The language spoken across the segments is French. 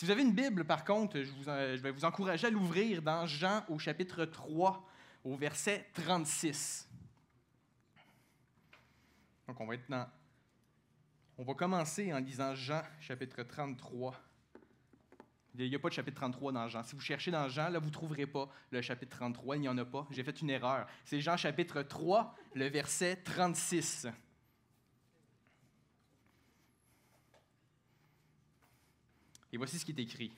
Si vous avez une Bible, par contre, je, vais vous encourager à l'ouvrir dans Jean au chapitre 3, au verset 36. Donc on va On va commencer en lisant Jean chapitre 33. Il n'y a pas de chapitre 33 dans Jean. Si vous cherchez dans Jean, là, vous ne trouverez pas le chapitre 33. Il n'y en a pas. J'ai fait une erreur. C'est Jean chapitre 3, le verset 36. Et voici ce qui est écrit.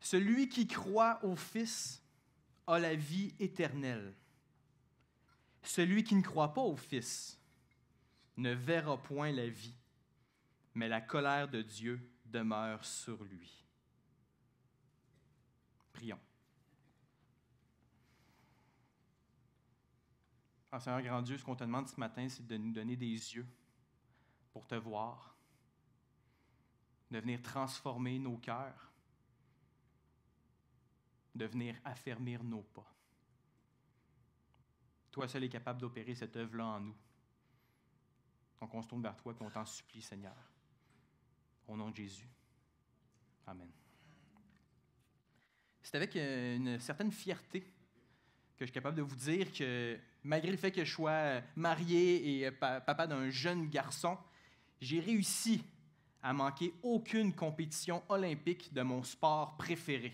Celui qui croit au Fils a la vie éternelle. Celui qui ne croit pas au Fils ne verra point la vie, mais la colère de Dieu demeure sur lui. Prions. Ah, Seigneur grand Dieu, ce qu'on te demande ce matin, c'est de nous donner des yeux pour te voir, de venir transformer nos cœurs, de venir affermir nos pas. Toi seul es capable d'opérer cette œuvre-là en nous. Donc on se tourne vers toi et on t'en supplie, Seigneur. Au nom de Jésus. Amen. C'est avec euh, une certaine fierté que je suis capable de vous dire que malgré le fait que je sois marié et euh, papa d'un jeune garçon, j'ai réussi à manquer aucune compétition olympique de mon sport préféré.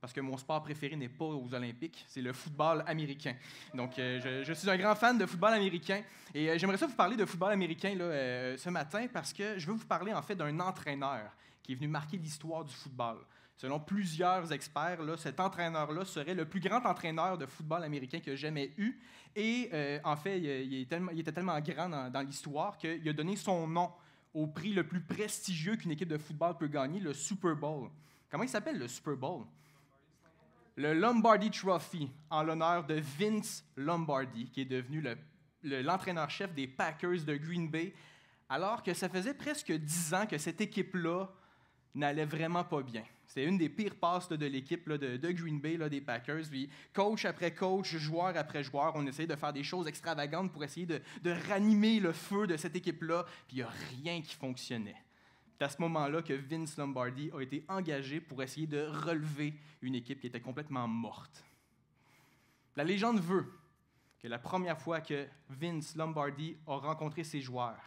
Parce que mon sport préféré n'est pas aux Olympiques, c'est le football américain. Donc, euh, je, suis un grand fan de football américain et euh, j'aimerais ça vous parler de football américain là, euh, ce matin parce que je veux vous parler en fait d'un entraîneur qui est venu marquer l'histoire du football. Selon plusieurs experts, là, cet entraîneur-là serait le plus grand entraîneur de football américain que jamais eu. Et en fait, il, tellement, il, était tellement grand dans, dans l'histoire qu'il a donné son nom au prix le plus prestigieux qu'une équipe de football peut gagner, le Super Bowl. Comment il s'appelle le Super Bowl? Le Lombardi Trophy, en l'honneur de Vince Lombardi, qui est devenu l'entraîneur-chef des Packers de Green Bay, alors que ça faisait presque dix ans que cette équipe-là n'allait vraiment pas bien. C'était une des pires passes de l'équipe de, Green Bay, des Packers. Puis coach après coach, joueur après joueur, on essayait de faire des choses extravagantes pour essayer de, de ranimer le feu de cette équipe-là. Puis il n'y a rien qui fonctionnait. C'est à ce moment-là que Vince Lombardi a été engagé pour essayer de relever une équipe qui était complètement morte. La légende veut que la première fois que Vince Lombardi a rencontré ses joueurs,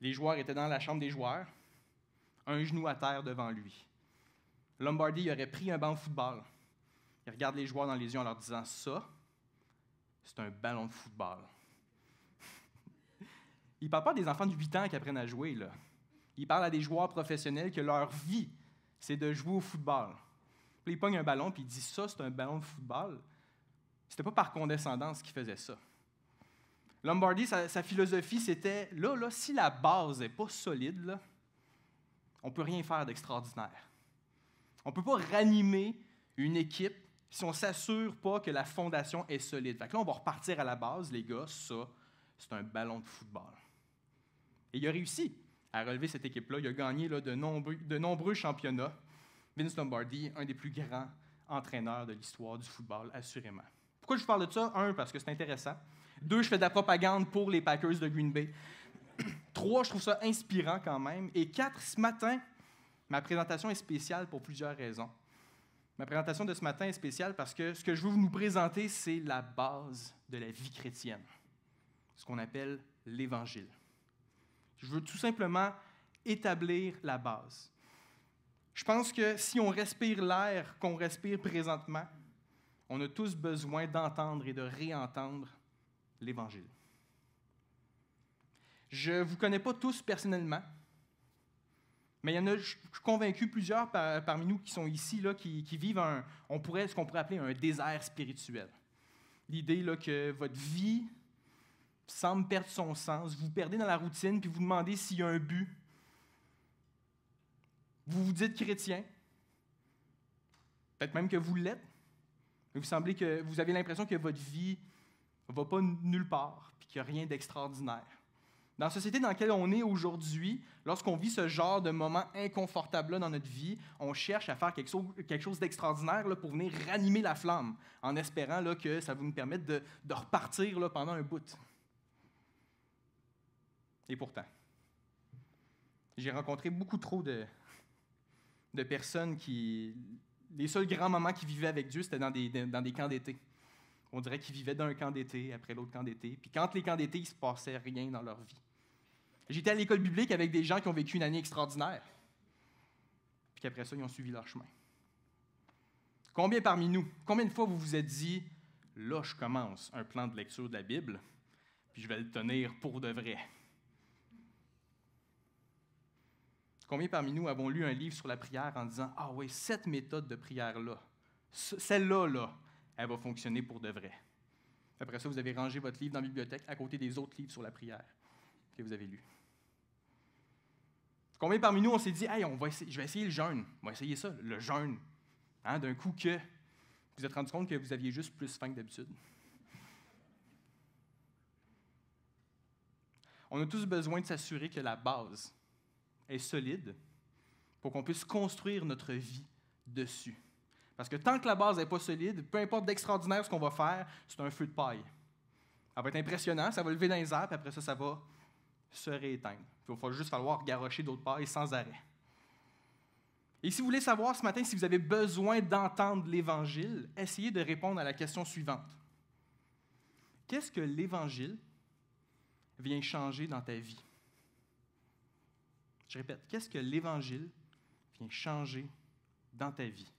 les joueurs étaient dans la chambre des joueurs, un genou à terre devant lui. Lombardi il aurait pris un banc de football. Il regarde les joueurs dans les yeux en leur disant Ça, c'est un ballon de football. il parle pas des enfants de 8 ans qui apprennent à jouer, là. Il parle à des joueurs professionnels que leur vie, c'est de jouer au football. Puis il pogne un ballon puis il dit Ça, c'est un ballon de football. C'était pas par condescendance qu'il faisait ça. Lombardi, sa, philosophie, c'était là, là, si la base n'est pas solide, on ne peut rien faire d'extraordinaire. On ne peut pas ranimer une équipe si on ne s'assure pas que la fondation est solide. Fait là, on va repartir à la base, les gars, ça, c'est un ballon de football. Et il a réussi à relever cette équipe-là. Il a gagné de, nombreux, de nombreux championnats. Vince Lombardi, un des plus grands entraîneurs de l'histoire du football, assurément. Pourquoi je vous parle de ça? Un, parce que c'est intéressant. Deux, je fais de la propagande pour les Packers de Green Bay. Trois, je trouve ça inspirant quand même. Et quatre, ce matin, Ma présentation est spéciale pour plusieurs raisons. Ma présentation de ce matin est spéciale parce que ce que je veux vous présenter, c'est la base de la vie chrétienne, ce qu'on appelle l'Évangile. Je veux tout simplement établir la base. Je pense que si on respire l'air qu'on respire présentement, on a tous besoin d'entendre et de réentendre l'Évangile. Je ne vous connais pas tous personnellement, mais il y en a, je suis convaincu, plusieurs parmi nous qui sont ici, là, qui, vivent on pourrait, ce qu'on pourrait appeler un désert spirituel. L'idée que votre vie semble perdre son sens, vous, vous perdez dans la routine, puis vous demandez s'il y a un but. Vous vous dites chrétien, peut-être même que vous l'êtes, mais vous semblez que vous avez l'impression que votre vie ne va pas nulle part, puis qu'il n'y a rien d'extraordinaire. Dans la société dans laquelle on est aujourd'hui, lorsqu'on vit ce genre de moment inconfortable dans notre vie, on cherche à faire quelque, chose d'extraordinaire pour venir ranimer la flamme, en espérant que ça va nous permettre de, repartir pendant un bout. Et pourtant, j'ai rencontré beaucoup trop de, personnes qui. Les seuls grands moments qui vivaient avec Dieu, c'était dans des, dans des camps d'été. On dirait qu'ils vivaient d'un camp d'été après l'autre camp d'été. Puis quand les camps d'été, il se passait rien dans leur vie. J'étais à l'école biblique avec des gens qui ont vécu une année extraordinaire. Puis qu'après ça, ils ont suivi leur chemin. Combien parmi nous, combien de fois vous vous êtes dit, là, je commence un plan de lecture de la Bible, puis je vais le tenir pour de vrai? Combien parmi nous avons lu un livre sur la prière en disant, ah oui, cette méthode de prière-là, celle-là, là, elle va fonctionner pour de vrai? Après ça, vous avez rangé votre livre dans la bibliothèque à côté des autres livres sur la prière que vous avez lus. Combien parmi nous, on s'est dit, hey, on va essayer, je vais essayer le jeûne. On va essayer ça, le jeûne. Hein, D'un coup que vous vous êtes rendu compte que vous aviez juste plus faim que d'habitude. On a tous besoin de s'assurer que la base est solide pour qu'on puisse construire notre vie dessus. Parce que tant que la base n'est pas solide, peu importe d'extraordinaire ce qu'on va faire, c'est un feu de paille. Ça va être impressionnant, ça va lever dans les airs, puis après ça, ça va serait éteinte. il va juste falloir garrocher d'autre part et sans arrêt. Et si vous voulez savoir ce matin si vous avez besoin d'entendre l'Évangile, essayez de répondre à la question suivante. Qu'est-ce que l'Évangile vient changer dans ta vie? Je répète, qu'est-ce que l'Évangile vient changer dans ta vie?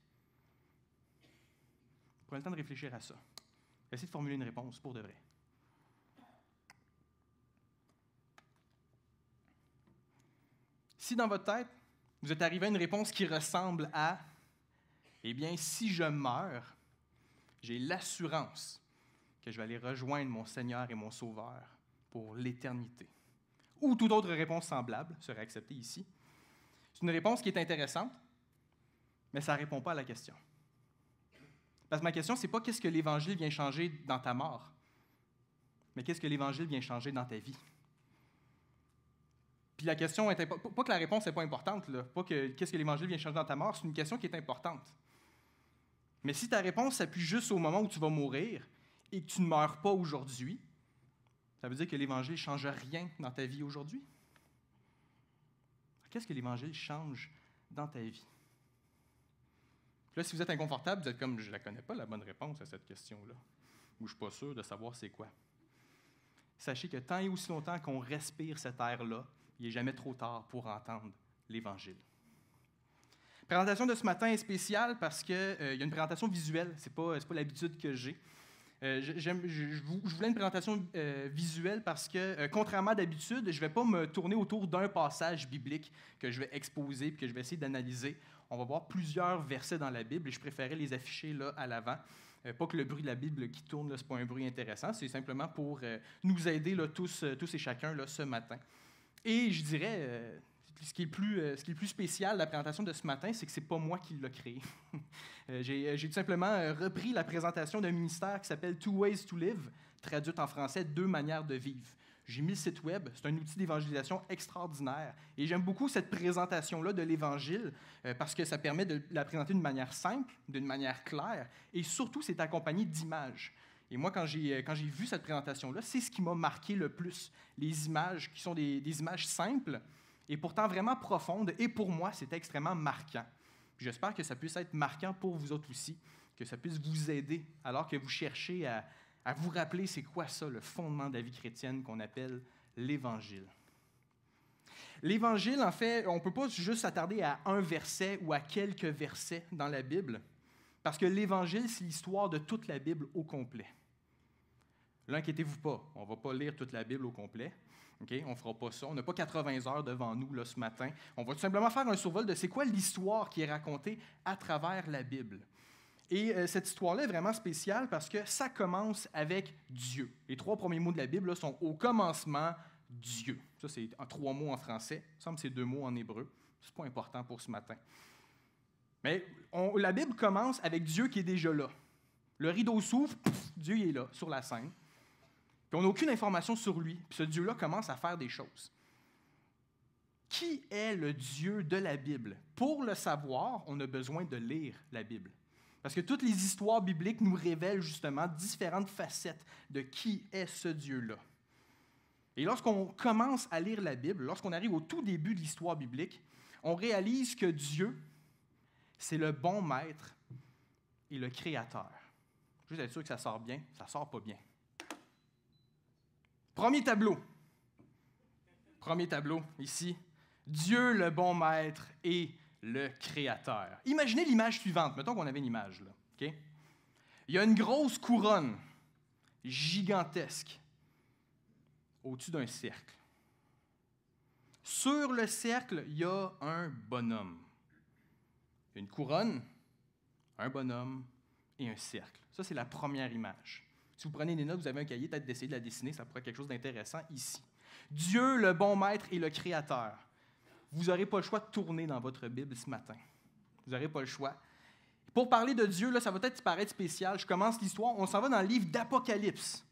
Prenez le temps de réfléchir à ça. Essayez de formuler une réponse pour de vrai. Si dans votre tête, vous êtes arrivé à une réponse qui ressemble à Eh bien, si je meurs, j'ai l'assurance que je vais aller rejoindre mon Seigneur et mon Sauveur pour l'éternité. Ou toute autre réponse semblable serait acceptée ici. C'est une réponse qui est intéressante, mais ça ne répond pas à la question. Parce que ma question, c'est pas qu'est-ce que l'Évangile vient changer dans ta mort, mais qu'est-ce que l'Évangile vient changer dans ta vie. Puis la question est Pas que la réponse n'est pas importante, pas que qu'est-ce que l'Évangile vient changer dans ta mort, c'est une question qui est importante. Mais si ta réponse s'appuie juste au moment où tu vas mourir et que tu ne meurs pas aujourd'hui, ça veut dire que l'Évangile ne change rien dans ta vie aujourd'hui. Qu'est-ce que l'Évangile change dans ta vie? là, si vous êtes inconfortable, vous êtes comme, je ne la connais pas, la bonne réponse à cette question-là, ou je ne suis pas sûr de savoir c'est quoi. Sachez que tant et aussi longtemps qu'on respire cet air-là, il n'est jamais trop tard pour entendre l'Évangile. Présentation de ce matin est spéciale parce qu'il euh, il y a une présentation visuelle. Ce n'est pas, pas l'habitude que j'ai. Euh, je, voulais une présentation euh, visuelle parce que, contrairement contrairement d'habitude, je ne vais pas me tourner autour d'un passage biblique que je vais exposer et que je vais essayer d'analyser. On va voir plusieurs versets dans la Bible et je préférais les afficher là à l'avant. pas que le bruit de la Bible qui tourne, ce n'est pas un bruit intéressant, c'est simplement pour nous aider là, tous, tous et chacun là, ce matin. Et je dirais, euh, ce, qui est plus, euh, plus spécial de la présentation de ce matin, c'est que c'est pas moi qui l'ai créé. Euh, j'ai tout simplement repris la présentation d'un ministère qui s'appelle Two Ways to Live, traduite en français Deux manières de vivre. J'ai mis le site web, c'est un outil d'évangélisation extraordinaire. Et j'aime beaucoup cette présentation-là de l'Évangile parce que ça permet de la présenter d'une manière simple, d'une manière claire, et surtout c'est accompagné d'images. Et moi, euh, quand j'ai vu cette présentation-là, c'est ce qui m'a marqué le plus. Les images qui sont des, images simples et pourtant vraiment profondes. Et pour moi, c'était extrêmement marquant. J'espère que ça puisse être marquant pour vous autres aussi, que ça puisse vous aider alors que vous cherchez à, à vous rappeler c'est quoi ça, le fondement de la vie chrétienne qu'on appelle l'Évangile. L'Évangile, en fait, on ne peut pas juste s'attarder à un verset ou à quelques versets dans la Bible, parce que l'Évangile, c'est l'histoire de toute la Bible au complet linquiétez vous pas, on ne va pas lire toute la Bible au complet. On ne fera pas ça. On n'a pas 80 heures devant nous là, ce matin. On va tout simplement faire un survol de c'est quoi l'histoire qui est racontée à travers la Bible. Et euh, cette histoire-là est vraiment spéciale parce que ça commence avec Dieu. Les trois premiers mots de la Bible sont au commencement, Dieu. Ça, c'est trois mots en français. Il me c'est deux mots en hébreu. Ce n'est pas important pour ce matin. Mais la Bible commence avec Dieu qui est déjà là. Le rideau s'ouvre, Dieu est là, sur la scène on n'a aucune information sur lui. Puis ce Dieu-là commence à faire des choses. Qui est le Dieu de la Bible? Pour le savoir, on a besoin de lire la Bible. Parce que toutes les histoires bibliques nous révèlent justement différentes facettes de qui est ce Dieu-là. Et lorsqu'on commence à lire la Bible, lorsqu'on arrive au tout début de l'histoire biblique, on réalise que Dieu, c'est le bon maître et le créateur. Juste être sûr que ça sort bien, ça sort pas bien. Premier tableau. Premier tableau, ici. Dieu, le bon maître et le créateur. Imaginez l'image suivante. Mettons qu'on avait une image, là. Il y a une grosse couronne gigantesque au-dessus d'un cercle. Sur le cercle, il y a un bonhomme. Une couronne, un bonhomme et un cercle. Ça, c'est la première image. Si vous prenez des notes, vous avez un cahier, peut-être d'essayer de la dessiner, ça pourrait être quelque chose d'intéressant ici. Dieu, le bon maître et le créateur. Vous n'aurez pas le choix de tourner dans votre Bible ce matin. Vous n'aurez pas le choix. Pour parler de Dieu, là, ça va peut-être paraître spécial. Je commence l'histoire. On s'en va dans le livre d'Apocalypse.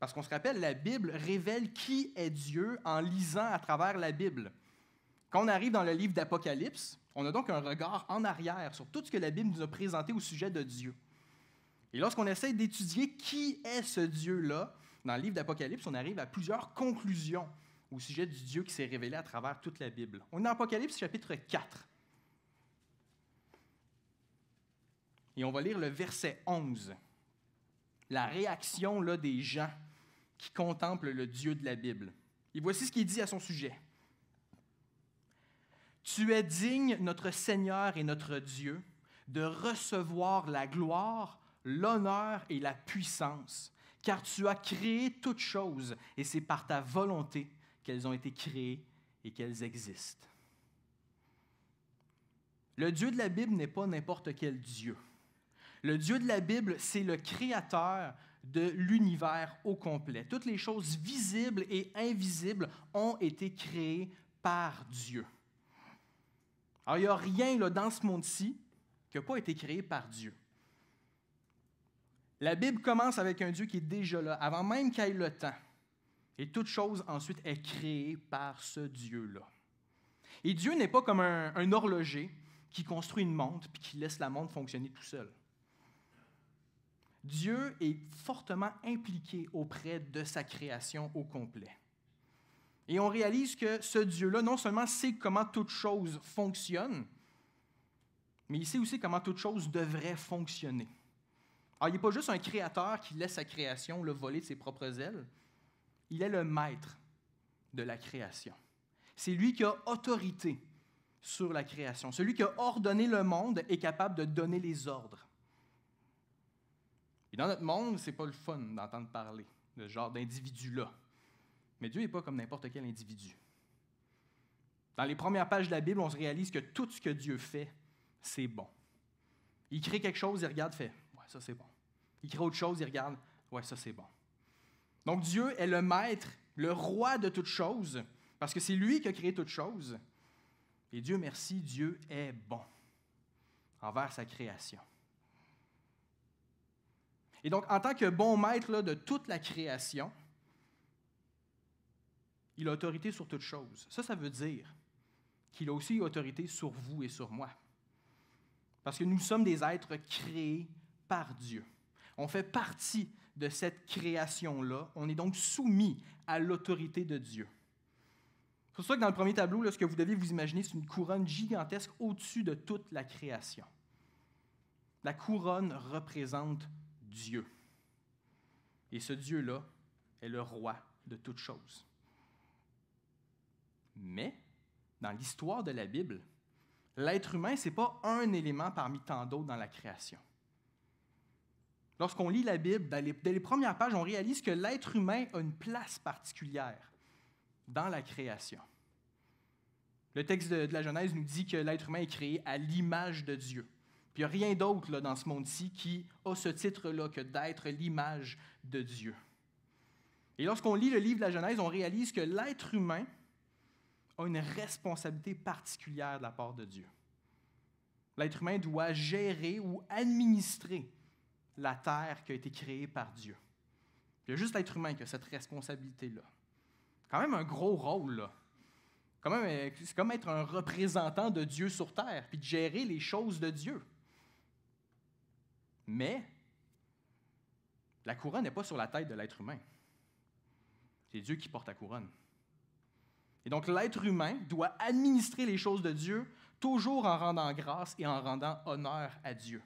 Parce qu'on se rappelle, la Bible révèle qui est Dieu en lisant à travers la Bible. Quand on arrive dans le livre d'Apocalypse, on a donc un regard en arrière sur tout ce que la Bible nous a présenté au sujet de Dieu. Et lorsqu'on essaie d'étudier qui est ce Dieu-là, dans le livre d'Apocalypse, on arrive à plusieurs conclusions au sujet du Dieu qui s'est révélé à travers toute la Bible. On est dans Apocalypse chapitre 4. Et on va lire le verset 11. La réaction là, des gens qui contemplent le Dieu de la Bible. Et voici ce qu'il dit à son sujet. Tu es digne, notre Seigneur et notre Dieu, de recevoir la gloire, l'honneur et la puissance, car tu as créé toutes choses, et c'est par ta volonté qu'elles ont été créées et qu'elles existent. Le Dieu de la Bible n'est pas n'importe quel Dieu. Le Dieu de la Bible, c'est le créateur de l'univers au complet. Toutes les choses visibles et invisibles ont été créées par Dieu. Alors, il n'y a rien là, dans ce monde-ci qui n'a pas été créé par Dieu. La Bible commence avec un Dieu qui est déjà là, avant même qu'il ait le temps. Et toute chose ensuite est créée par ce Dieu-là. Et Dieu n'est pas comme un, un, horloger qui construit une montre puis qui laisse la montre fonctionner tout seul. Dieu est fortement impliqué auprès de sa création au complet. Et on réalise que ce Dieu-là, non seulement sait comment toute chose fonctionne, mais il sait aussi comment toute chose devrait fonctionner. Alors, il n'est pas juste un créateur qui laisse sa création le voler de ses propres ailes. Il est le maître de la création. C'est lui qui a autorité sur la création. Celui qui a ordonné le monde est capable de donner les ordres. Et dans notre monde, n'est pas le fun d'entendre parler de ce genre d'individu-là. Mais Dieu n'est pas comme n'importe quel individu. Dans les premières pages de la Bible, on se réalise que tout ce que Dieu fait, c'est bon. Il crée quelque chose, il regarde, fait Ouais, ça c'est bon. Il crée autre chose, il regarde Ouais, ça c'est bon. Donc Dieu est le maître, le roi de toutes choses, parce que c'est lui qui a créé toutes choses. Et Dieu merci, Dieu est bon envers sa création. Et donc, en tant que bon maître là, de toute la création, il a autorité sur toutes choses. Ça, ça veut dire qu'il a aussi autorité sur vous et sur moi. Parce que nous sommes des êtres créés par Dieu. On fait partie de cette création-là. On est donc soumis à l'autorité de Dieu. C'est pour ça que dans le premier tableau, là, ce que vous devez vous imaginer, c'est une couronne gigantesque au-dessus de toute la création. La couronne représente Dieu. Et ce Dieu-là est le roi de toutes choses. Mais, dans l'histoire de la Bible, l'être humain, ce n'est pas un élément parmi tant d'autres dans la création. Lorsqu'on lit la Bible, dès les, premières pages, on réalise que l'être humain a une place particulière dans la création. Le texte de, la Genèse nous dit que l'être humain est créé à l'image de Dieu. Puis il n'y a rien d'autre dans ce monde-ci qui a ce titre-là que d'être l'image de Dieu. Et lorsqu'on lit le livre de la Genèse, on réalise que l'être humain a une responsabilité particulière de la part de Dieu. L'être humain doit gérer ou administrer la terre qui a été créée par Dieu. Il y a juste l'être humain qui a cette responsabilité-là. Quand même un gros rôle, Quand même, euh, c'est comme être un représentant de Dieu sur terre, puis de gérer les choses de Dieu. Mais la couronne n'est pas sur la tête de l'être humain. C'est Dieu qui porte la couronne. Et donc l'être humain doit administrer les choses de Dieu toujours en rendant grâce et en rendant honneur à Dieu.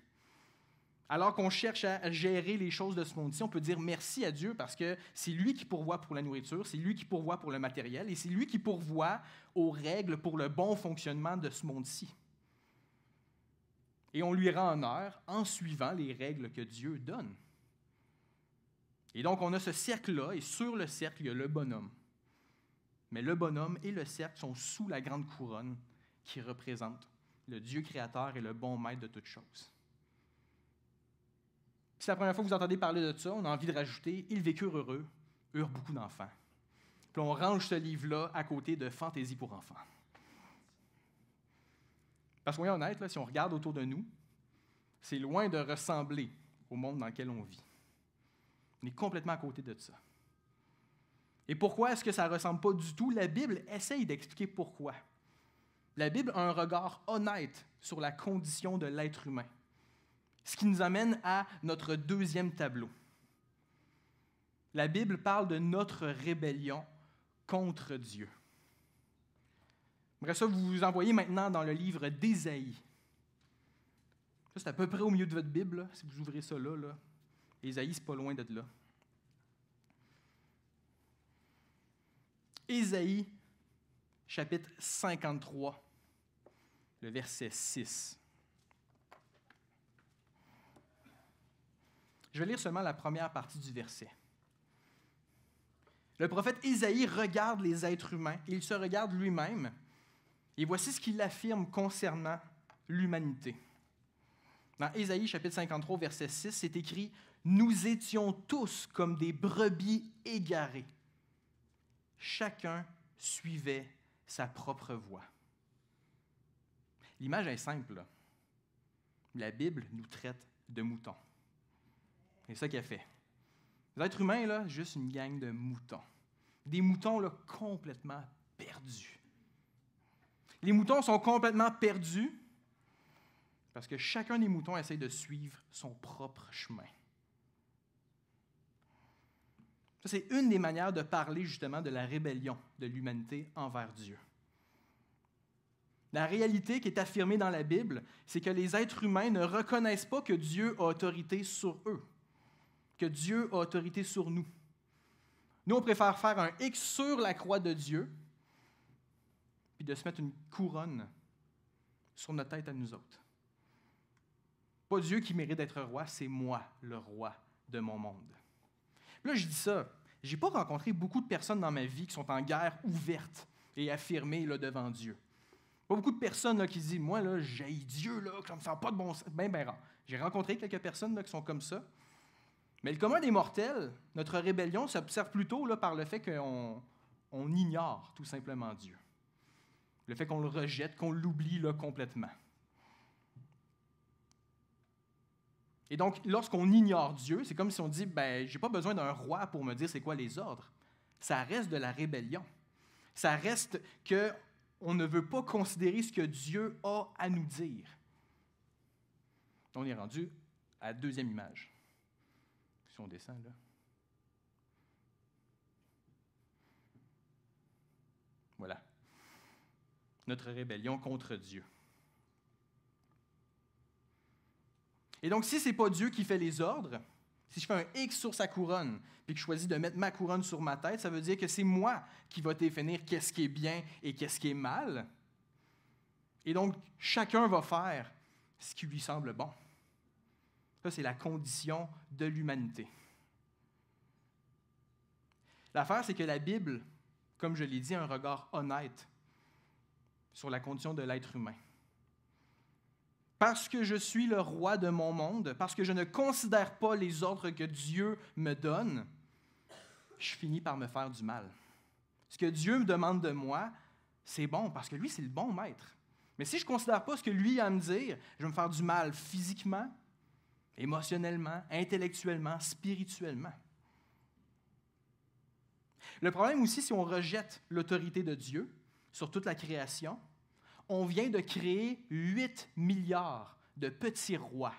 Alors qu'on cherche à gérer les choses de ce monde-ci, on peut dire merci à Dieu parce que c'est lui qui pourvoit pour la nourriture, c'est lui qui pourvoit pour le matériel et c'est lui qui pourvoit aux règles pour le bon fonctionnement de ce monde-ci. Et on lui rend honneur en suivant les règles que Dieu donne. Et donc on a ce cercle-là et sur le cercle, il y a le bonhomme mais le bonhomme et le cercle sont sous la grande couronne qui représente le Dieu créateur et le bon maître de toutes choses. Si c'est la première fois que vous entendez parler de ça, on a envie de rajouter Ils vécurent heureux, eurent beaucoup d'enfants. Puis on range ce livre-là à côté de Fantaisie pour enfants. Parce qu'on est honnête, si on regarde autour de nous, c'est loin de ressembler au monde dans lequel on vit. On est complètement à côté de ça. Et pourquoi est-ce que ça ne ressemble pas du tout? La Bible essaye d'expliquer pourquoi. La Bible a un regard honnête sur la condition de l'être humain. Ce qui nous amène à notre deuxième tableau. La Bible parle de notre rébellion contre Dieu. ça, vous vous envoyez maintenant dans le livre d'Ésaïe. C'est à peu près au milieu de votre Bible, si vous ouvrez ça là. là. Ésaïe, c'est pas loin d'être là. Ésaïe, chapitre 53, le verset 6. Je vais lire seulement la première partie du verset. Le prophète Ésaïe regarde les êtres humains, il se regarde lui-même, et voici ce qu'il affirme concernant l'humanité. Dans Ésaïe chapitre 53, verset 6, c'est écrit, Nous étions tous comme des brebis égarées chacun suivait sa propre voie. L'image est simple. La Bible nous traite de moutons. C'est ça qu'elle fait. Les êtres humains, là, juste une gang de moutons. Des moutons là, complètement perdus. Les moutons sont complètement perdus parce que chacun des moutons essaie de suivre son propre chemin. Ça, c'est une des manières de parler justement de la rébellion de l'humanité envers Dieu. La réalité qui est affirmée dans la Bible, c'est que les êtres humains ne reconnaissent pas que Dieu a autorité sur eux, que Dieu a autorité sur nous. Nous, on préfère faire un X sur la croix de Dieu, puis de se mettre une couronne sur notre tête à nous autres. Pas Dieu qui mérite d'être roi, c'est moi, le roi de mon monde. Là, je dis ça. J'ai pas rencontré beaucoup de personnes dans ma vie qui sont en guerre ouverte et affirmée là, devant Dieu. Pas beaucoup de personnes qui disent Moi, là, j'ai Dieu, là, que ça me fait pas de bon sens. Ben, J'ai rencontré quelques personnes qui sont comme ça. Mais le commun des mortels, notre rébellion s'observe plutôt là, par le fait qu'on on ignore tout simplement Dieu. Le fait qu'on le rejette, qu'on l'oublie complètement. Et donc, lorsqu'on ignore Dieu, c'est comme si on dit, ben, j'ai pas besoin d'un roi pour me dire c'est quoi les ordres. Ça reste de la rébellion. Ça reste que on ne veut pas considérer ce que Dieu a à nous dire. On est rendu à la deuxième image. Si on descend là. Voilà. Notre rébellion contre Dieu. Et donc, si ce n'est pas Dieu qui fait les ordres, si je fais un X sur sa couronne, puis que je choisis de mettre ma couronne sur ma tête, ça veut dire que c'est moi qui va définir qu'est-ce qui est bien et qu'est-ce qui est mal. Et donc, chacun va faire ce qui lui semble bon. Ça, c'est la condition de l'humanité. L'affaire, c'est que la Bible, comme je l'ai dit, a un regard honnête sur la condition de l'être humain parce que je suis le roi de mon monde, parce que je ne considère pas les ordres que Dieu me donne, je finis par me faire du mal. Ce que Dieu me demande de moi, c'est bon, parce que lui, c'est le bon maître. Mais si je ne considère pas ce que lui a à me dire, je vais me faire du mal physiquement, émotionnellement, intellectuellement, spirituellement. Le problème aussi, si on rejette l'autorité de Dieu sur toute la création, on vient de créer 8 milliards de petits rois,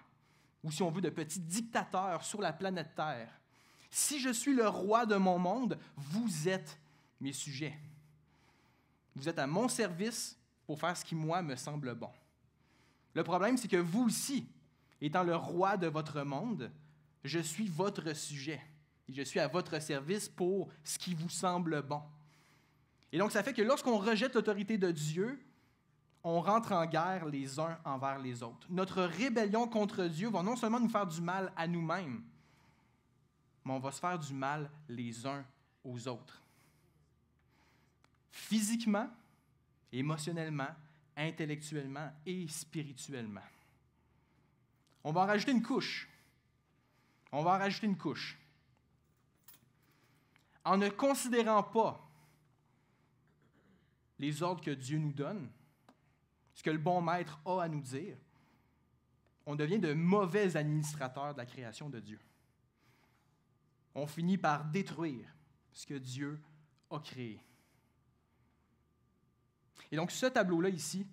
ou si on veut, de petits dictateurs sur la planète Terre. Si je suis le roi de mon monde, vous êtes mes sujets. Vous êtes à mon service pour faire ce qui, moi, me semble bon. Le problème, c'est que vous aussi, étant le roi de votre monde, je suis votre sujet. Et je suis à votre service pour ce qui vous semble bon. Et donc, ça fait que lorsqu'on rejette l'autorité de Dieu, on rentre en guerre les uns envers les autres. Notre rébellion contre Dieu va non seulement nous faire du mal à nous-mêmes, mais on va se faire du mal les uns aux autres. Physiquement, émotionnellement, intellectuellement et spirituellement. On va en rajouter une couche. On va en rajouter une couche. En ne considérant pas les ordres que Dieu nous donne, ce que le bon maître a à nous dire, on devient de mauvais administrateurs de la création de Dieu. On finit par détruire ce que Dieu a créé. Et donc ce tableau-là ici,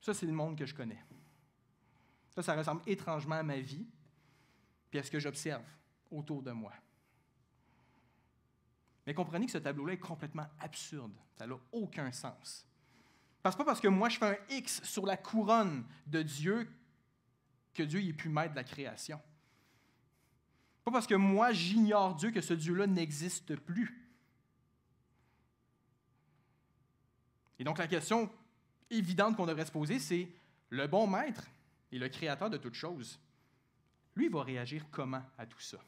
ça c'est le monde que je connais. Ça, ça ressemble étrangement à ma vie, puis à ce que j'observe autour de moi. Mais comprenez que ce tableau-là est complètement absurde. Ça n'a aucun sens. Parce pas parce que moi je fais un X sur la couronne de Dieu que Dieu ait pu mettre la création. Pas parce que moi j'ignore Dieu que ce Dieu-là n'existe plus. Et donc la question évidente qu'on devrait se poser, c'est le bon maître et le créateur de toutes choses. Lui va réagir comment à tout ça?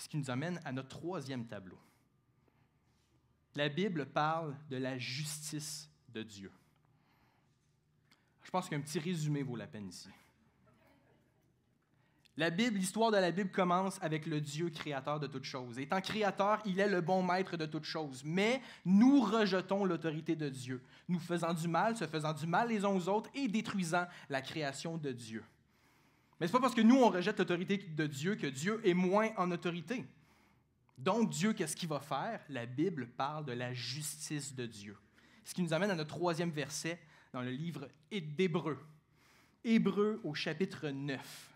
Ce qui nous amène à notre troisième tableau. La Bible parle de la justice de Dieu. Je pense qu'un petit résumé vaut la peine ici. La Bible, l'histoire de la Bible commence avec le Dieu créateur de toutes choses. Étant créateur, il est le bon maître de toutes choses. Mais nous rejetons l'autorité de Dieu, nous faisant du mal, se faisant du mal les uns aux autres et détruisant la création de Dieu. Mais ce n'est pas parce que nous, on rejette l'autorité de Dieu que Dieu est moins en autorité. Donc, Dieu, qu'est-ce qu'il va faire? La Bible parle de la justice de Dieu. Ce qui nous amène à notre troisième verset dans le livre d'Hébreu. Hébreu au chapitre 9.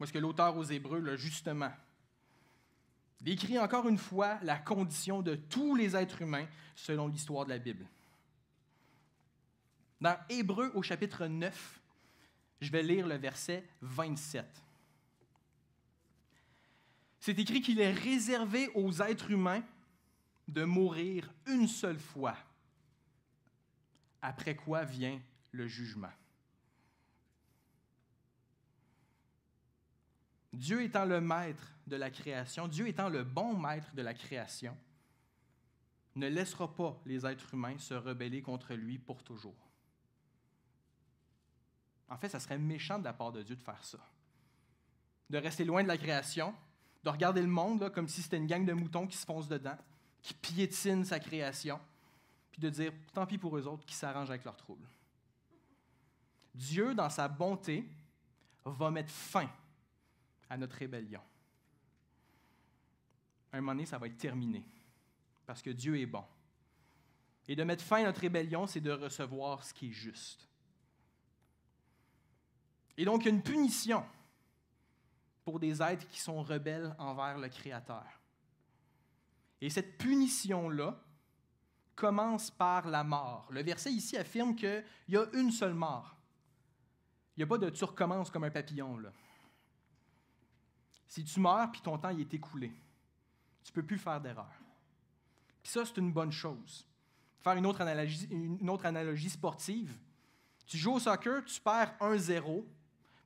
est-ce que l'auteur aux Hébreux, là, justement, décrit encore une fois la condition de tous les êtres humains selon l'histoire de la Bible. Dans Hébreu au chapitre 9, je vais lire le verset 27. C'est écrit qu'il est réservé aux êtres humains de mourir une seule fois, après quoi vient le jugement. Dieu étant le maître de la création, Dieu étant le bon maître de la création, ne laissera pas les êtres humains se rebeller contre lui pour toujours. En fait, ça serait méchant de la part de Dieu de faire ça. De rester loin de la création, de regarder le monde comme si c'était une gang de moutons qui se fonce dedans, qui piétine sa création, puis de dire tant pis pour eux autres qui s'arrangent avec leurs troubles. Dieu, dans sa bonté, va mettre fin à notre rébellion. À un moment donné, ça va être terminé, parce que Dieu est bon. Et de mettre fin à notre rébellion, c'est de recevoir ce qui est juste. Et donc, il y a une punition pour des êtres qui sont rebelles envers le Créateur. Et cette punition-là commence par la mort. Le verset ici affirme qu'il y a une seule mort. Il n'y a pas de tu recommences comme un papillon. Si tu meurs, puis ton temps est écoulé, tu ne peux plus faire d'erreur. Puis ça, c'est une bonne chose. Faire une autre analogie, une autre analogie sportive, tu joues au soccer, tu perds 1-0,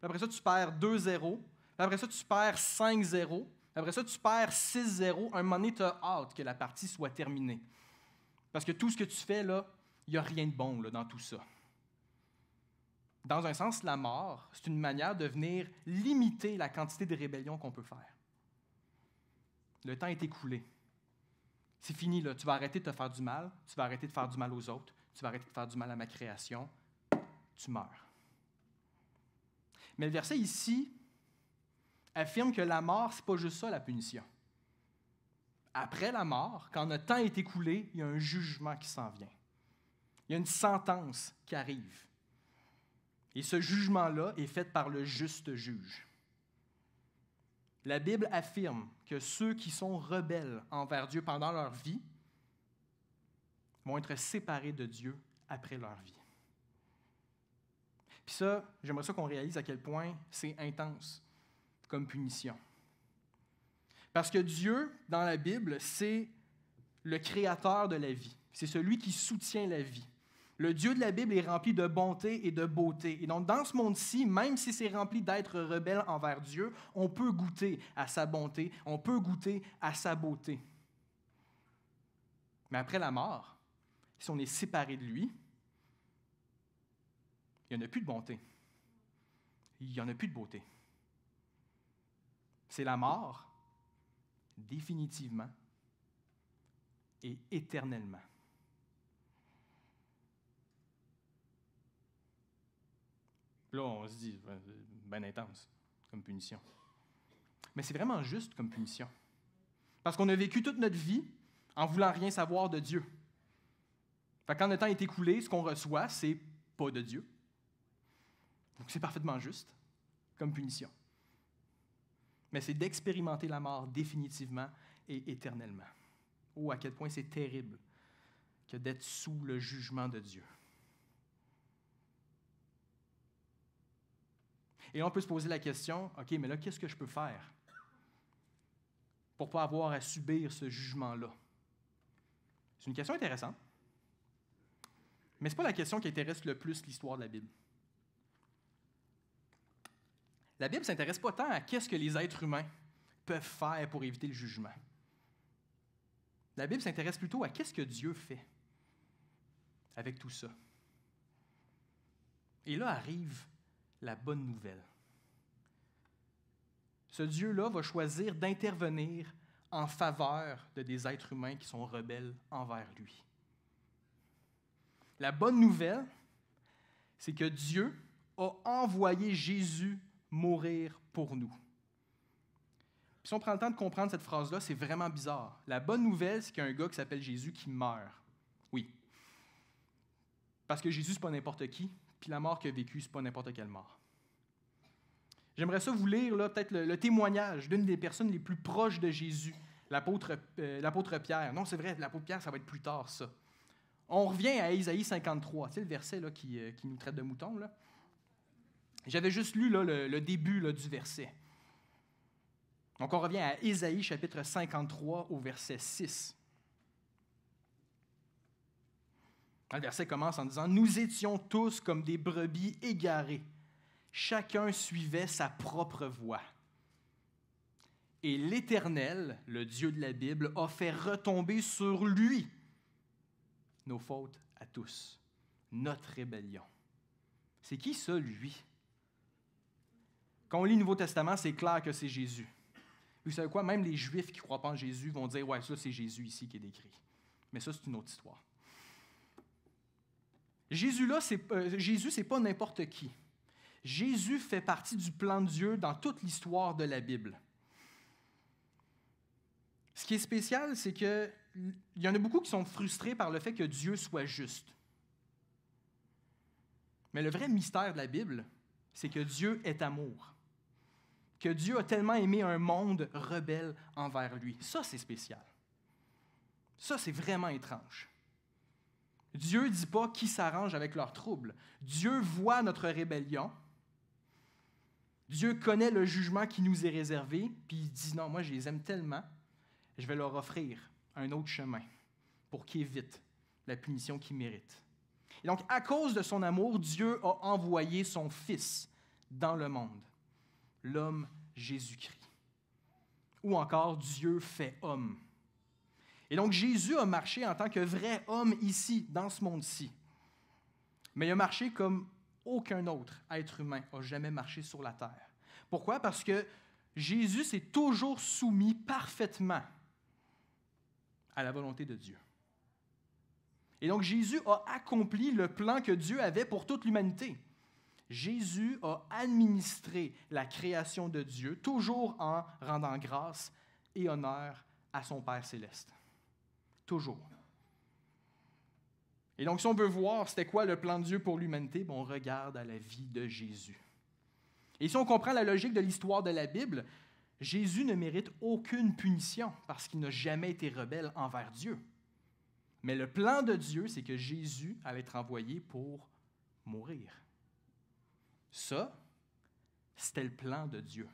après ça, tu perds 2-0. Après ça, tu perds 5-0. Après ça, tu perds 6-0. Un moment donné, tu as hâte que la partie soit terminée. Parce que tout ce que tu fais, là, il n'y a rien de bon dans tout ça. Dans un sens, la mort, c'est une manière de venir limiter la quantité de rébellion qu'on peut faire. Le temps est écoulé. C'est fini, Tu vas arrêter de te faire du mal, tu vas arrêter de faire du mal aux autres, tu vas arrêter de faire du mal à ma création, tu meurs. Mais le verset ici affirme que la mort, c'est pas juste ça la punition. Après la mort, quand notre temps est écoulé, il y a un jugement qui s'en vient. Il y a une sentence qui arrive. Et ce jugement-là est fait par le juste juge. La Bible affirme que ceux qui sont rebelles envers Dieu pendant leur vie vont être séparés de Dieu après leur vie ça, j'aimerais ça qu'on réalise à quel point c'est intense comme punition. Parce que Dieu, dans la Bible, c'est le créateur de la vie. C'est celui qui soutient la vie. Le Dieu de la Bible est rempli de bonté et de beauté. Et donc, dans ce monde-ci, même si c'est rempli d'êtres rebelles envers Dieu, on peut goûter à sa bonté, on peut goûter à sa beauté. Mais après la mort, si on est séparé de lui, il n'y en a plus de bonté. Il n'y en a plus de beauté. C'est la mort, définitivement et éternellement. Là, on se dit, euh, ben intense comme punition. Mais c'est vraiment juste comme punition. Parce qu'on a vécu toute notre vie en voulant rien savoir de Dieu. quand le temps est écoulé, ce qu'on reçoit, c'est pas de Dieu. Donc c'est parfaitement juste comme punition. Mais c'est d'expérimenter la mort définitivement et éternellement. Oh, à quel point c'est terrible que d'être sous le jugement de Dieu. Et on peut se poser la question, OK, mais là, qu'est-ce que je peux faire pour ne pas avoir à subir ce jugement-là? C'est une question intéressante, mais ce n'est pas la question qui intéresse le plus l'histoire de la Bible la Bible ne s'intéresse pas tant à qu'est-ce que les êtres humains peuvent faire pour éviter le jugement. La Bible s'intéresse plutôt à qu'est-ce que Dieu fait avec tout ça. Et là arrive la bonne nouvelle. Ce Dieu-là va choisir d'intervenir en faveur de des êtres humains qui sont rebelles envers lui. La bonne nouvelle, c'est que Dieu a envoyé Jésus mourir pour nous. Puis si on prend le temps de comprendre cette phrase-là, c'est vraiment bizarre. La bonne nouvelle, c'est qu'il y a un gars qui s'appelle Jésus qui meurt. Oui. Parce que Jésus, c'est pas n'importe qui, puis la mort qu'il a vécue, c'est pas n'importe quelle mort. J'aimerais ça vous lire peut-être le, témoignage d'une des personnes les plus proches de Jésus, l'apôtre euh, l'apôtre Pierre. Non, c'est vrai, l'apôtre Pierre, ça va être plus tard, ça. On revient à Isaïe 53, c'est le verset là, qui, euh, qui, nous traite de moutons. Là. J'avais juste lu le, début du verset. Donc on revient à Ésaïe chapitre 53 au verset 6. Le verset commence en disant, Nous étions tous comme des brebis égarées. Chacun suivait sa propre voie. Et l'Éternel, le Dieu de la Bible, a fait retomber sur lui nos fautes à tous, notre rébellion. C'est qui ça, lui? Quand on lit le Nouveau Testament, c'est clair que c'est Jésus. Vous savez quoi? Même les Juifs qui ne croient pas en Jésus vont dire Ouais, ça, c'est Jésus ici qui est décrit. Mais ça, c'est une autre histoire. Jésus, là, c'est, euh, Jésus, c'est pas n'importe qui. Jésus fait partie du plan de Dieu dans toute l'histoire de la Bible. Ce qui est spécial, c'est qu'il y en a beaucoup qui sont frustrés par le fait que Dieu soit juste. Mais le vrai mystère de la Bible, c'est que Dieu est amour que Dieu a tellement aimé un monde rebelle envers lui. Ça, c'est spécial. Ça, c'est vraiment étrange. Dieu ne dit pas qui s'arrange avec leurs troubles. Dieu voit notre rébellion. Dieu connaît le jugement qui nous est réservé, puis il dit non, moi je les aime tellement, je vais leur offrir un autre chemin pour qu'ils évitent la punition qu'ils méritent. Et donc, à cause de son amour, Dieu a envoyé son Fils dans le monde l'homme Jésus-Christ. Ou encore Dieu fait homme. Et donc Jésus a marché en tant que vrai homme ici, dans ce monde-ci. Mais il a marché comme aucun autre être humain n'a jamais marché sur la terre. Pourquoi? Parce que Jésus s'est toujours soumis parfaitement à la volonté de Dieu. Et donc Jésus a accompli le plan que Dieu avait pour toute l'humanité. Jésus a administré la création de Dieu, toujours en rendant grâce et honneur à son Père céleste. Toujours. Et donc, si on veut voir c'était quoi le plan de Dieu pour l'humanité, ben, on regarde à la vie de Jésus. Et si on comprend la logique de l'histoire de la Bible, Jésus ne mérite aucune punition parce qu'il n'a jamais été rebelle envers Dieu. Mais le plan de Dieu, c'est que Jésus allait être envoyé pour mourir. Ça, c'était le plan de Dieu.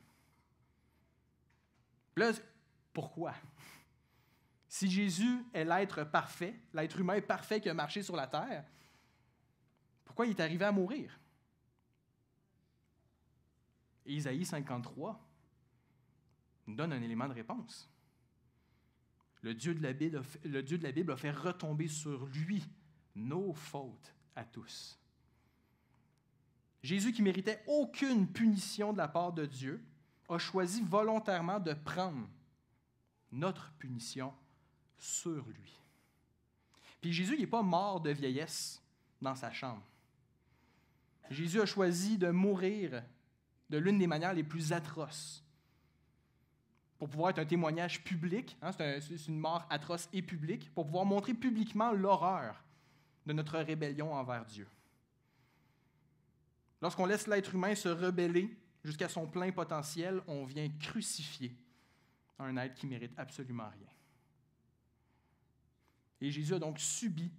Là, pourquoi? Si Jésus est l'être parfait, l'être humain parfait qui a marché sur la terre, pourquoi il est arrivé à mourir? Isaïe 53 nous donne un élément de réponse. Le Dieu de la Bible le Dieu de la Bible a fait retomber sur lui nos fautes à tous. Jésus, qui méritait aucune punition de la part de Dieu, a choisi volontairement de prendre notre punition sur lui. Puis Jésus n'est pas mort de vieillesse dans sa chambre. Jésus a choisi de mourir de l'une des manières les plus atroces pour pouvoir être un témoignage public. Hein, c'est une mort atroce et publique pour pouvoir montrer publiquement l'horreur de notre rébellion envers Dieu. Lorsqu'on laisse l'être humain se rebeller jusqu'à son plein potentiel, on vient crucifier un être qui mérite absolument rien. Et Jésus a donc subi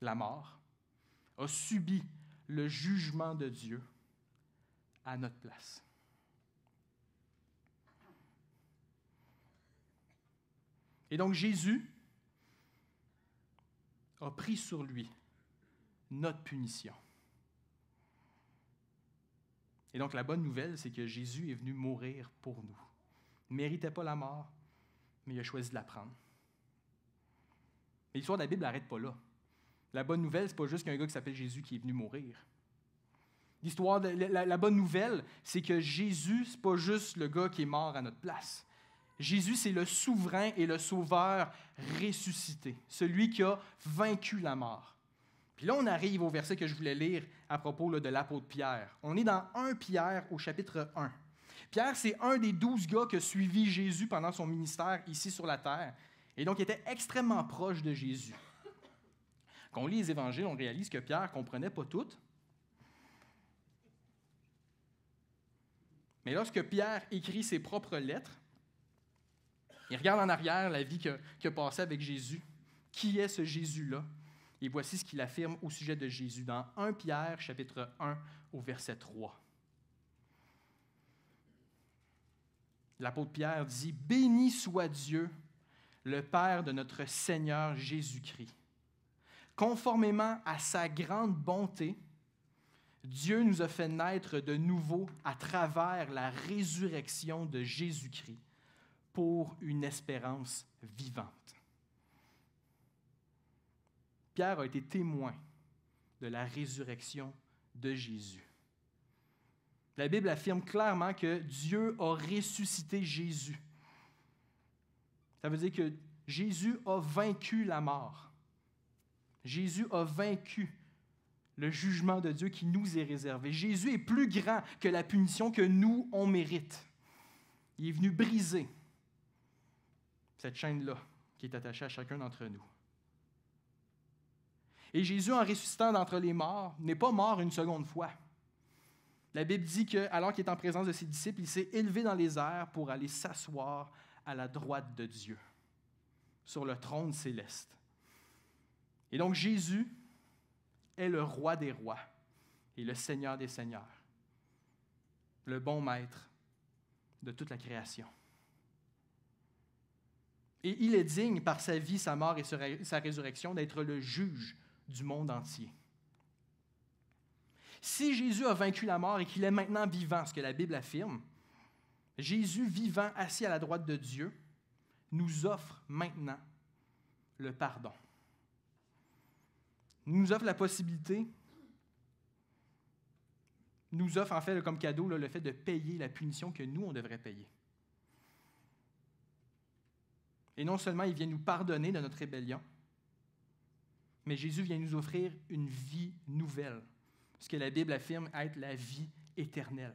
la mort, a subi le jugement de Dieu à notre place. Et donc Jésus a pris sur lui notre punition. Et donc la bonne nouvelle, c'est que Jésus est venu mourir pour nous. Il ne méritait pas la mort, mais il a choisi de la prendre. Mais l'histoire de la Bible n'arrête pas là. La bonne nouvelle, n'est pas juste qu'un gars qui s'appelle Jésus qui est venu mourir. L'histoire la, la, bonne nouvelle, c'est que Jésus, c'est pas juste le gars qui est mort à notre place. Jésus, c'est le souverain et le sauveur ressuscité, celui qui a vaincu la mort. Puis là, on arrive au verset que je voulais lire à propos de l'apôtre Pierre. On est dans 1 Pierre au chapitre 1. Pierre, c'est un des douze gars que suivit Jésus pendant son ministère ici sur la terre, et donc il était extrêmement proche de Jésus. Quand on lit les évangiles, on réalise que Pierre comprenait pas tout. Mais lorsque Pierre écrit ses propres lettres, il regarde en arrière la vie que, que passait avec Jésus. Qui est ce Jésus-là? Et voici ce qu'il affirme au sujet de Jésus dans 1 Pierre chapitre 1 au verset 3. L'apôtre Pierre dit, Béni soit Dieu, le Père de notre Seigneur Jésus-Christ. Conformément à sa grande bonté, Dieu nous a fait naître de nouveau à travers la résurrection de Jésus-Christ pour une espérance vivante. Pierre a été témoin de la résurrection de Jésus. La Bible affirme clairement que Dieu a ressuscité Jésus. Ça veut dire que Jésus a vaincu la mort. Jésus a vaincu le jugement de Dieu qui nous est réservé. Jésus est plus grand que la punition que nous, on mérite. Il est venu briser cette chaîne-là qui est attachée à chacun d'entre nous. Et Jésus, en ressuscitant d'entre les morts, n'est pas mort une seconde fois. La Bible dit que, alors qu'il est en présence de ses disciples, il s'est élevé dans les airs pour aller s'asseoir à la droite de Dieu, sur le trône céleste. Et donc Jésus est le roi des rois et le Seigneur des seigneurs, le bon maître de toute la création. Et il est digne par sa vie, sa mort et sa résurrection d'être le juge du monde entier. Si Jésus a vaincu la mort et qu'il est maintenant vivant, ce que la Bible affirme, Jésus vivant, assis à la droite de Dieu, nous offre maintenant le pardon. Nous offre la possibilité, nous offre en fait comme cadeau le fait de payer la punition que nous, on devrait payer. Et non seulement il vient nous pardonner de notre rébellion, mais Jésus vient nous offrir une vie nouvelle, ce que la Bible affirme être la vie éternelle.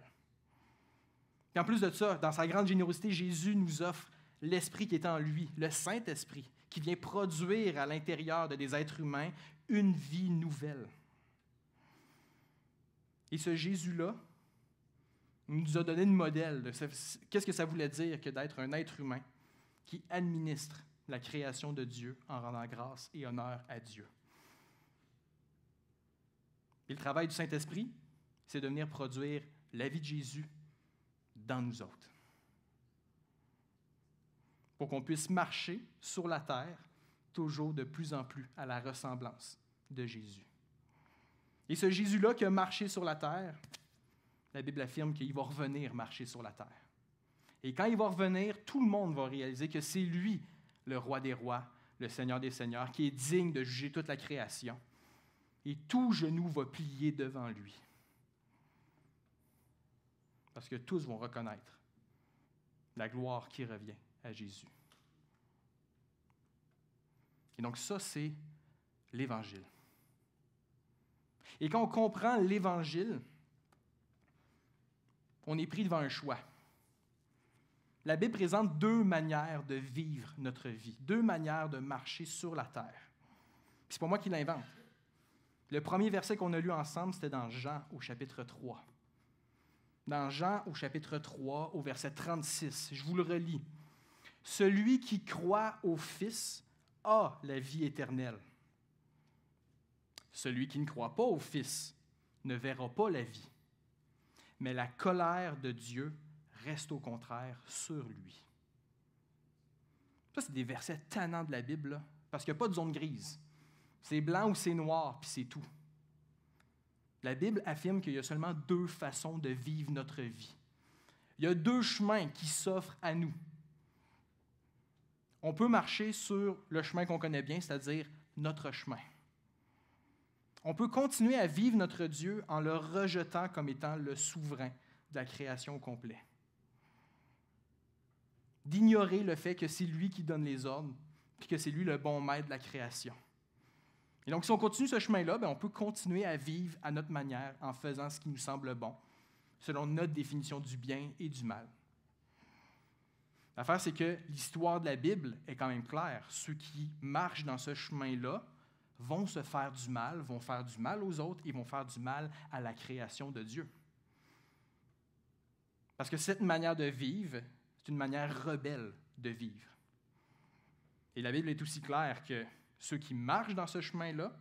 Et en plus de ça, dans sa grande générosité, Jésus nous offre l'Esprit qui est en lui, le Saint-Esprit, qui vient produire à l'intérieur de des êtres humains une vie nouvelle. Et ce Jésus-là nous a donné le modèle de qu'est-ce que ça voulait dire que d'être un être humain qui administre la création de Dieu en rendant grâce et honneur à Dieu. Et le travail du Saint-Esprit, c'est de venir produire la vie de Jésus dans nous autres. Pour qu'on puisse marcher sur la terre toujours de plus en plus à la ressemblance de Jésus. Et ce Jésus-là qui a marché sur la terre, la Bible affirme qu'il va revenir marcher sur la terre. Et quand il va revenir, tout le monde va réaliser que c'est lui, le roi des rois, le Seigneur des seigneurs, qui est digne de juger toute la création et tout genou va plier devant lui. Parce que tous vont reconnaître la gloire qui revient à Jésus. Et donc ça, c'est l'Évangile. Et quand on comprend l'Évangile, on est pris devant un choix. La Bible présente deux manières de vivre notre vie, deux manières de marcher sur la terre. C'est pas moi qui l'invente. Le premier verset qu'on a lu ensemble, c'était dans Jean au chapitre 3. Dans Jean au chapitre 3, au verset 36, je vous le relis. Celui qui croit au Fils a la vie éternelle. Celui qui ne croit pas au Fils ne verra pas la vie, mais la colère de Dieu reste au contraire sur lui. Ça, c'est des versets tannants de la Bible, parce qu'il n'y a pas de zone grise. C'est blanc ou c'est noir, puis c'est tout. La Bible affirme qu'il y a seulement deux façons de vivre notre vie. Il y a deux chemins qui s'offrent à nous. On peut marcher sur le chemin qu'on connaît bien, c'est-à-dire notre chemin. On peut continuer à vivre notre Dieu en le rejetant comme étant le souverain de la création au complet. D'ignorer le fait que c'est lui qui donne les ordres, puis que c'est lui le bon maître de la création. Et donc, si on continue ce chemin-là, ben, on peut continuer à vivre à notre manière en faisant ce qui nous semble bon, selon notre définition du bien et du mal. L'affaire, c'est que l'histoire de la Bible est quand même claire. Ceux qui marchent dans ce chemin-là vont se faire du mal, vont faire du mal aux autres et vont faire du mal à la création de Dieu. Parce que cette manière de vivre, c'est une manière rebelle de vivre. Et la Bible est aussi claire que ceux qui marchent dans ce chemin-là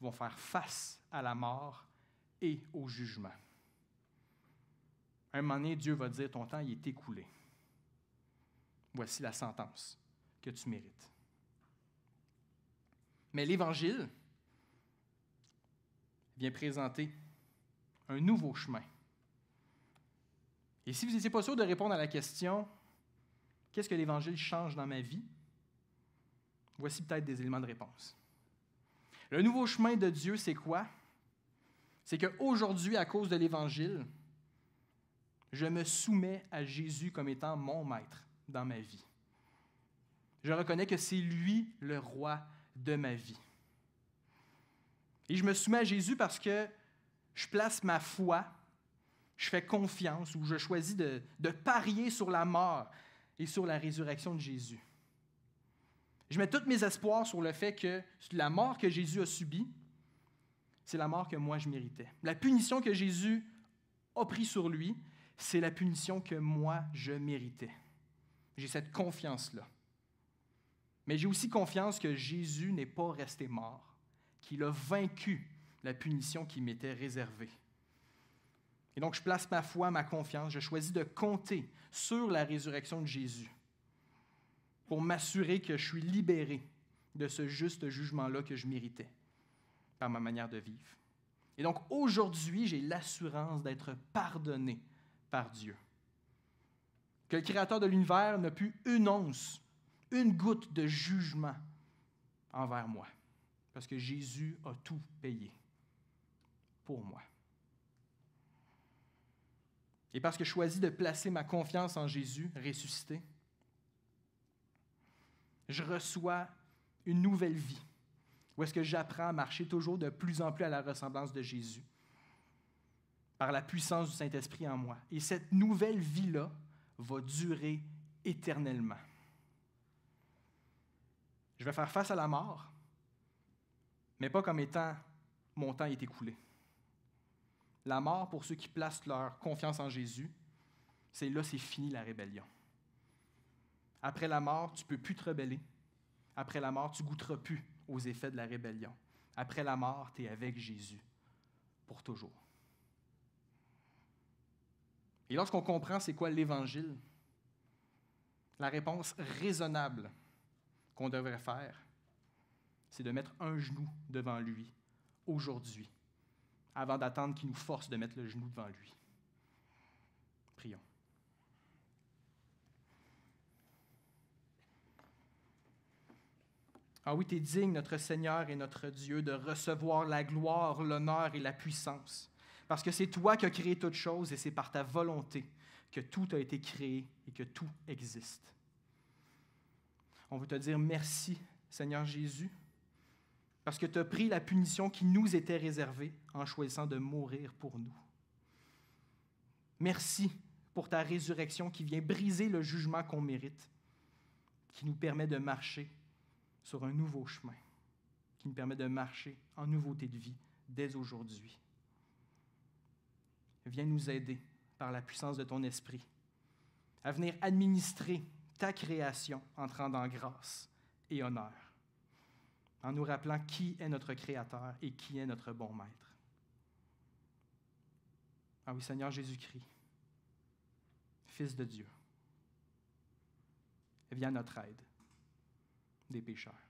vont faire face à la mort et au jugement. À un moment donné, Dieu va dire, ton temps il est écoulé. Voici la sentence que tu mérites. Mais l'Évangile vient présenter un nouveau chemin. Et si vous n'étiez pas sûr de répondre à la question, qu'est-ce que l'Évangile change dans ma vie Voici peut-être des éléments de réponse. Le nouveau chemin de Dieu, c'est quoi? C'est qu'aujourd'hui, à cause de l'Évangile, je me soumets à Jésus comme étant mon maître dans ma vie. Je reconnais que c'est lui le roi de ma vie. Et je me soumets à Jésus parce que je place ma foi, je fais confiance ou je choisis de, de parier sur la mort et sur la résurrection de Jésus. Je mets tous mes espoirs sur le fait que la mort que Jésus a subie, c'est la mort que moi je méritais. La punition que Jésus a prise sur lui, c'est la punition que moi je méritais. J'ai cette confiance-là. Mais j'ai aussi confiance que Jésus n'est pas resté mort, qu'il a vaincu la punition qui m'était réservée. Et donc je place ma foi, ma confiance, je choisis de compter sur la résurrection de Jésus pour m'assurer que je suis libéré de ce juste jugement-là que je méritais par ma manière de vivre. Et donc aujourd'hui, j'ai l'assurance d'être pardonné par Dieu. Que le Créateur de l'univers n'a plus une once, une goutte de jugement envers moi, parce que Jésus a tout payé pour moi. Et parce que je choisis de placer ma confiance en Jésus ressuscité, je reçois une nouvelle vie? où est-ce que j'apprends à marcher toujours de plus en plus à la ressemblance de Jésus par la puissance du Saint-Esprit en moi? Et cette nouvelle vie-là va durer éternellement. Je vais faire face à la mort, mais pas comme étant mon temps est écoulé. La mort, pour ceux qui placent leur confiance en Jésus, c'est là, c'est fini la rébellion. Après la mort, tu ne peux plus te rebeller. Après la mort, tu goûteras plus aux effets de la rébellion. Après la mort, tu es avec Jésus pour toujours. Et lorsqu'on comprend c'est quoi l'Évangile, la réponse raisonnable qu'on devrait faire, c'est de mettre un genou devant lui aujourd'hui, avant d'attendre qu'il nous force de mettre le genou devant lui. Prions. Ah oui, tu es digne, notre Seigneur et notre Dieu, de recevoir la gloire, l'honneur et la puissance. Parce que c'est toi qui as créé toutes choses et c'est par ta volonté que tout a été créé et que tout existe. On veut te dire merci, Seigneur Jésus, parce que tu as pris la punition qui nous était réservée en choisissant de mourir pour nous. Merci pour ta résurrection qui vient briser le jugement qu'on mérite, qui nous permet de marcher sur un nouveau chemin qui nous permet de marcher en nouveauté de vie dès aujourd'hui. Viens nous aider par la puissance de ton esprit à venir administrer ta création en te rendant grâce et honneur, en nous rappelant qui est notre Créateur et qui est notre bon Maître. Ah oui, Seigneur Jésus-Christ, Fils de Dieu, viens à notre aide des pécheurs.